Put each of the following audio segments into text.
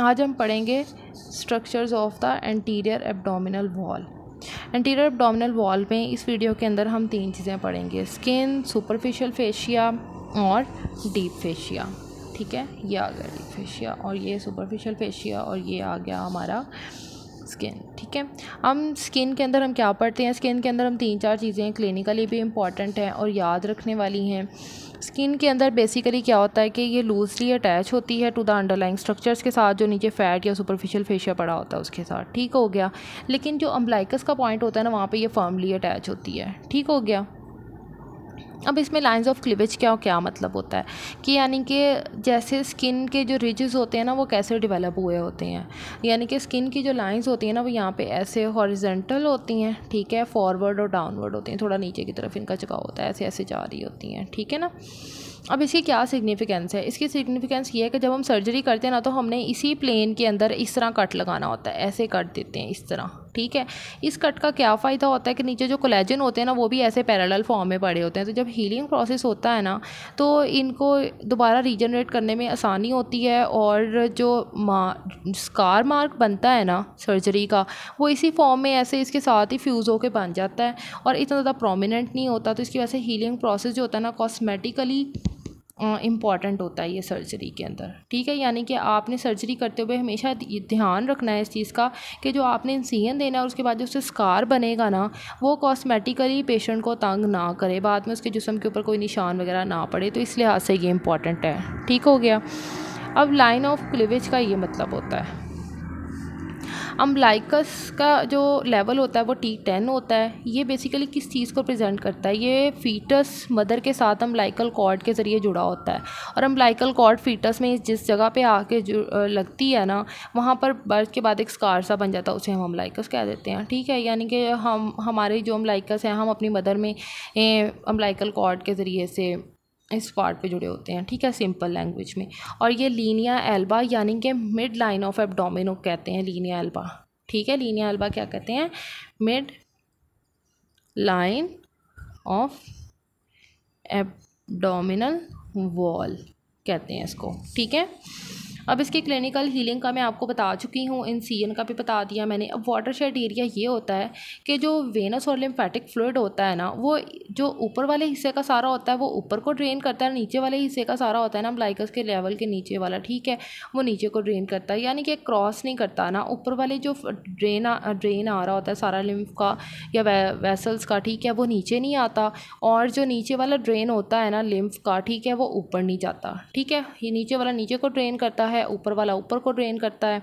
आज हम पढ़ेंगे structures of the anterior abdominal wall anterior abdominal wall में इस वीडियो के अंदर हम तीन चीज़ें पढ़ेंगे स्किन सुपरफिशियल फेशिया और डीप फेशिया ठीक है ये आ गया डीप फेशिया और ये सुपरफिशियल फेशिया और ये आ गया हमारा स्किन ठीक है हम स्किन के अंदर हम क्या पढ़ते हैं स्किन के अंदर हम तीन चार चीज़ें क्लिनिकली भी इंपॉर्टेंट हैं और याद रखने वाली हैं स्किन के अंदर बेसिकली क्या होता है कि ये लूजली अटैच होती है टू द अंडरलाइंग स्ट्रक्चर्स के साथ जो नीचे फैट या सुपरफिशियल फेशिया पड़ा होता है उसके साथ ठीक हो गया लेकिन जो अम्बलाइकस का पॉइंट होता है ना वहाँ पर यह फर्मली अटैच होती है ठीक हो गया अब इसमें लाइंस ऑफ क्लिवेज क्या क्या मतलब होता है कि यानी कि जैसे स्किन के जो रिजेस होते हैं ना वो कैसे डिवेलप हुए होते हैं यानी कि स्किन की जो लाइंस होती हैं ना वो यहाँ पे ऐसे हॉरिजेंटल होती हैं ठीक है फॉरवर्ड और डाउनवर्ड होती हैं थोड़ा नीचे की तरफ इनका चुकाव होता है ऐसे ऐसे जा रही होती हैं ठीक है ना अब इसकी क्या सिग्निफिकेंस है इसकी सिग्निफिकेंस ये है कि जब हम सर्जरी करते हैं ना तो हमने इसी प्लेन के अंदर इस तरह कट लगाना होता है ऐसे कट देते हैं इस तरह ठीक है इस कट का क्या फ़ायदा होता है कि नीचे जो कोलेजन होते हैं ना वो भी ऐसे पैरेलल फॉर्म में पड़े होते हैं तो जब हीलिंग प्रोसेस होता है ना तो इनको दोबारा रीजनरेट करने में आसानी होती है और जो स्कार मार्क बनता है ना सर्जरी का वो इसी फॉर्म में ऐसे इसके साथ ही फ्यूज़ होकर बन जाता है और इतना ज़्यादा प्रोमिनेंट नहीं होता तो इसकी वजह से हीलिंग प्रोसेस जो होता है ना कॉस्मेटिकली इम्पॉर्टेंट होता है ये सर्जरी के अंदर ठीक है यानी कि आपने सर्जरी करते हुए हमेशा ध्यान रखना है इस चीज़ का कि जो आपने इंसीजन देना है उसके बाद जो उससे स्कार बनेगा ना वो कॉस्मेटिकली पेशेंट को तंग ना करे बाद में उसके जिसम के ऊपर कोई निशान वगैरह ना पड़े तो इस लिहाज से ये इम्पॉर्टेंट है ठीक हो गया अब लाइन ऑफ क्लिवेज का ये मतलब होता है अम्बलाइकस का जो लेवल होता है वो टी टेन होता है ये बेसिकली किस चीज़ को प्रेजेंट करता है ये फीटस मदर के साथ अम्बलाइकल कॉर्ड के ज़रिए जुड़ा होता है और अम्बलाइकल कॉर्ड फीटस में जिस जगह पे आके लगती है ना वहाँ पर बर्थ के बाद एक स्कार सा बन जाता है उसे हम अम्बलाइकस कह देते हैं ठीक है यानी कि हम हमारे जो अम्बलाइकस हैं हम अपनी मदर में अम्बलाइकल कॉर्ड के ज़रिए से इस पार्ट पे जुड़े होते हैं ठीक है सिंपल लैंग्वेज में और ये लीनिया एल्बा यानी कि मिड लाइन ऑफ एबडोमिनो कहते हैं लीनिया एल्बा ठीक है लीनिया एल्बा क्या कहते हैं mid line of abdominal wall कहते हैं इसको ठीक है अब इसके क्लिनिकल हीलिंग का मैं आपको बता चुकी हूँ इन सी का भी बता दिया मैंने अब वाटर शेड एरिया ये होता है कि जो वेनस और लिम्फेटिक फ्लूड होता है ना वो जो ऊपर वाले हिस्से का सारा होता है वो ऊपर को ड्रेन करता है नीचे वाले हिस्से का सारा होता है ना ब्लाइकस के लेवल के नीचे वाला ठीक है वो नीचे को ड्रेन करता है यानी कि क्रॉस नहीं करता ना ऊपर वाले जो ड्रेन ड्रेन आ रहा होता है सारा लिम्फ का या वेसल्स का ठीक है वो नीचे नहीं आता और जो नीचे वाला ड्रेन होता है ना लिम्फ का ठीक है वो ऊपर नहीं जाता ठीक है ये नीचे वाला नीचे को ड्रेन करता है है ऊपर वाला ऊपर को ड्रेन करता है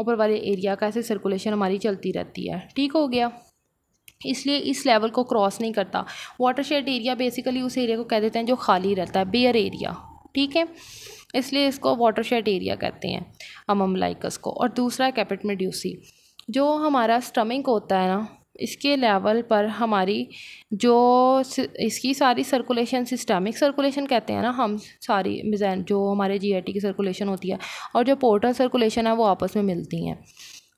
ऊपर वाले एरिया का ऐसे सर्कुलेशन हमारी चलती रहती है ठीक हो गया इसलिए इस लेवल को क्रॉस नहीं करता वाटर शेड एरिया बेसिकली उस एरिया को कह देते हैं जो खाली रहता है बेयर एरिया ठीक है इसलिए इसको वाटर शेड एरिया कहते हैं अमम लाइकस को और दूसरा कैपिट मेड्यूसी जो हमारा स्टमिक होता है ना इसके लेवल पर हमारी जो इसकी सारी सर्कुलेशन सिस्टमिक सर्कुलेशन कहते हैं ना हम सारी मिजैन जो हमारे जीआईटी की सर्कुलेशन होती है और जो पोर्टल सर्कुलेशन है वो आपस में मिलती हैं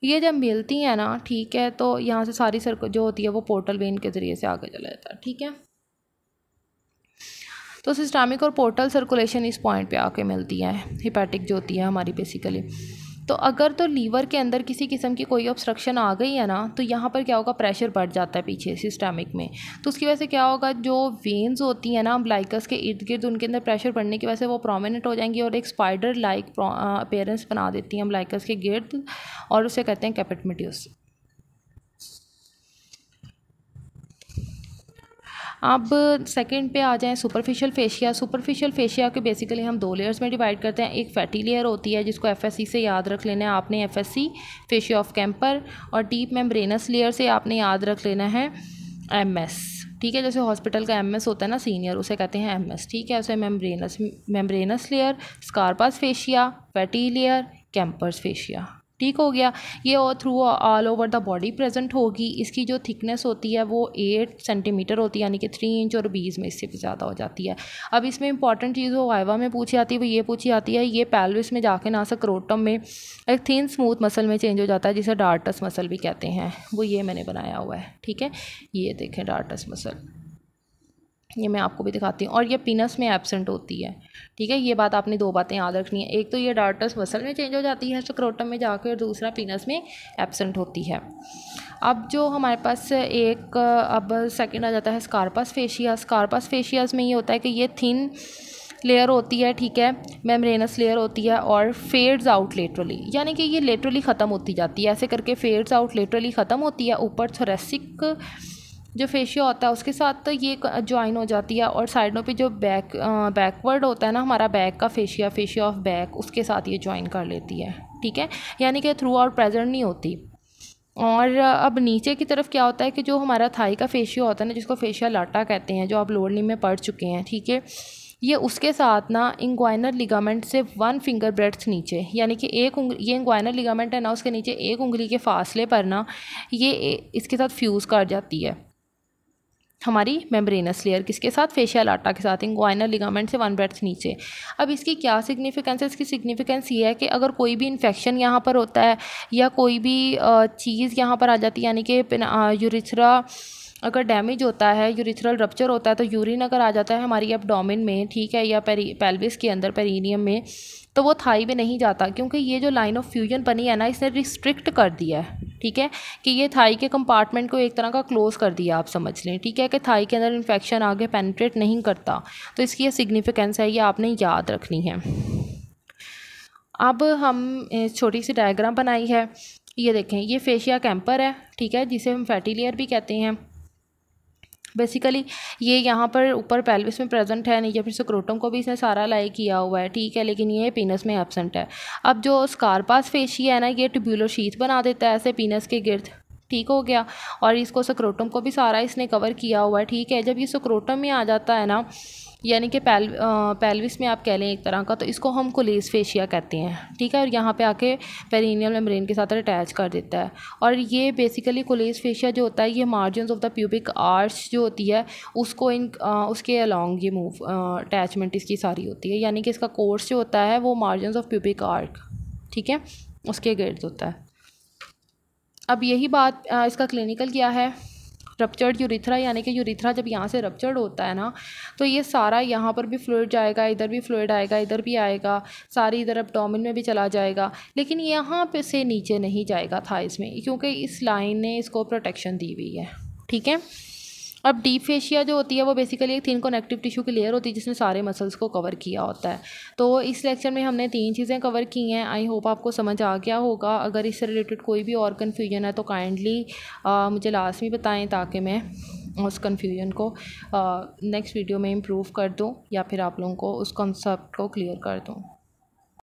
ये जब मिलती हैं ना ठीक है तो यहाँ से सारी सर्कु जो होती है वो पोर्टल वेन के ज़रिए से आगे चला जाता है ठीक है तो सिस्टामिक और पोर्टल सर्कुलेशन इस पॉइंट पर आके मिलती है हिपैटिक जो होती है हमारी बेसिकली तो अगर तो लीवर के अंदर किसी किस्म की कोई ऑब्स्ट्रक्शन आ गई है ना तो यहाँ पर क्या होगा प्रेशर बढ़ जाता है पीछे सिस्टमिक में तो उसकी वजह से क्या होगा जो वेन्स होती हैं ना ब्लाइकस के इर्द गिर्द उनके अंदर प्रेशर बढ़ने की वजह से वो प्रोमिनेंट हो जाएंगी और एक स्पाइडर लाइक अपेयरेंस बना देती हैं ब्लाइकस के गिर्द और उसे कहते हैं कैपेटमेटियोस अब सेकंड पे आ जाएं सुपरफिशियल फेशिया सुपरफिशियल फेशिया के बेसिकली हम दो लेयर्स में डिवाइड करते हैं एक फैटी लेयर होती है जिसको एफएससी से याद रख लेना है आपने एफएससी फेशिया ऑफ कैंपर और डीप मेम्ब्रेनस लेयर से आपने याद रख लेना है एमएस ठीक है जैसे हॉस्पिटल का एमएस होता है ना सीनियर उसे कहते हैं एमएस ठीक है उसे membranous membranous layer Scarpa's fascia fatty layer Camper's fascia ठीक हो गया ये और through all over the body present होगी इसकी जो थिकनेस होती है वो एट सेंटीमीटर होती है यानी कि थ्री इंच और बीस में इससे भी ज़्यादा हो जाती है अब इसमें इंपॉर्टेंट चीज़ वो वाइवा में पूछी जाती है वो ये पूछी जाती है ये पैलविस में जाके ना सक्रोटम में एक थिन स्मूथ मसल में चेंज हो जाता है जिसे डार्टस मसल भी कहते हैं वो ये मैंने बनाया हुआ है ठीक है ये देखें डार्टस मसल ये मैं आपको भी दिखाती हूँ और ये पीनस में एबसेंट होती है ठीक है ये बात आपने दो बातें याद रखनी है एक तो ये डार्टस मसल में चेंज हो जाती है सक्रोटम में जाकर और दूसरा पिनस में एबसेंट होती है अब जो हमारे पास एक अब सेकंड आ जाता है स्कारपस फेशिया स्कारपस फेशियाज में ये होता है कि ये थिन लेयर होती है ठीक है मेमरेनस लेयर होती है और फेड्स आउट लेटरली यानी कि ये लेटरली ख़त्म होती जाती है ऐसे करके फेड्स आउट लेटरली ख़त्म होती है ऊपर थोरेसिक जो फेशिया होता है उसके साथ तो ये ज्वाइन हो जाती है और साइडों पे जो बैक बैकवर्ड होता है ना हमारा बैक का फेशिया फेशिया ऑफ बैक उसके साथ ये ज्वाइन कर लेती है ठीक है यानी कि थ्रू आउट प्रेजेंट नहीं होती और अब नीचे की तरफ क्या होता है कि जो हमारा थाई का फेशिया होता है ना जिसको फेशिया लाटा कहते हैं जो आप लोडनी में पढ़ चुके हैं ठीक है ये उसके साथ ना इंग्वाइनर लिगामेंट से वन फिंगर ब्रेथ नीचे यानी कि एक उंगली ये इंग्वाइनर लिगामेंट है ना उसके नीचे एक उंगली के फासले पर ना ये इसके साथ फ्यूज़ कर जाती है हमारी मेम्ब्रेनस लेयर किसके साथ फेशियल आटा के साथ इंग्वाइनल लिगामेंट से वन ब्रेथ नीचे अब इसकी क्या सिग्निफिकेंस है इसकी सिग्निफिकेंस ये है कि अगर कोई भी इन्फेक्शन यहाँ पर होता है या कोई भी चीज़ यहाँ पर आ जाती है यानी कि यूरिथ्रा अगर डैमेज होता है यूरिथ्रल रप्चर होता है तो यूरिन अगर आ जाता है हमारी अब में ठीक है या पेरी पेल्विस के अंदर पेरीनियम में तो वो थाई में नहीं जाता क्योंकि ये जो लाइन ऑफ फ्यूजन बनी है ना इसने रिस्ट्रिक्ट कर दिया है ठीक है कि ये थाई के कंपार्टमेंट को एक तरह का क्लोज़ कर दिया आप समझ लें ठीक है कि थाई के अंदर इन्फेक्शन आगे पेनिट्रेट नहीं करता तो इसकी ये सिग्निफिकेंस है ये आपने याद रखनी है अब हम छोटी सी डायग्राम बनाई है ये देखें ये फेशिया कैंपर है ठीक है जिसे हम फैटी लेयर भी कहते हैं बेसिकली ये यहाँ पर ऊपर पेल्विस में प्रेजेंट है नहीं या फिर सक्रोटम को भी इसने सारा लाई किया हुआ है ठीक है लेकिन ये पीनस में एबसेंट है अब जो स्कारपास फेशी है ना ये ट्यूब्यूलर शीथ बना देता है ऐसे पीनस के गिर्द ठीक हो गया और इसको सक्रोटम को भी सारा इसने कवर किया हुआ है ठीक है जब ये सक्रोटम में आ जाता है ना यानी कि पैल पैलविस में आप कह लें एक तरह का तो इसको हम कोलेस फेशिया कहते हैं ठीक है और यहाँ पे आके पेरिनियल मेम्ब्रेन के साथ अटैच कर देता है और ये बेसिकली कोलेस फेशिया जो होता है ये margin of the pubic arch जो होती है उसको इन आ, उसके अलॉन्ग ये मूव अटैचमेंट इसकी सारी होती है यानी कि इसका कोर्स जो होता है वो मार्जिन ऑफ प्यूबिक आर्क ठीक है उसके गर्द होता है अब यही बात आ, इसका क्लिनिकल क्या है रपचर्ड यूरिथ्रा यानी कि यूरिथ्रा जब यहाँ से रपच्चर्ड होता है ना तो ये सारा यहाँ पर भी फ्लूड जाएगा इधर भी फ्लूड आएगा इधर भी आएगा सारी इधर अपडोमिन में भी चला जाएगा लेकिन यहाँ पे से नीचे नहीं जाएगा था इसमें क्योंकि इस लाइन ने इसको प्रोटेक्शन दी हुई है ठीक है अब डीप फेशिया जो होती है वो बेसिकली एक थिन कनेक्टिव टिश्यू की लेयर होती है जिसने सारे मसल्स को कवर किया होता है तो इस लेक्चर में हमने तीन चीज़ें कवर की हैं आई होप आपको समझ आ गया होगा अगर इससे रिलेटेड कोई भी और कन्फ्यूजन है तो काइंडली मुझे लास्ट में बताएँ ताकि मैं उस कन्फ्यूजन को नेक्स्ट वीडियो में इम्प्रूव कर दूँ या फिर आप लोगों को उस कॉन्सेप्ट को क्लियर कर दूँ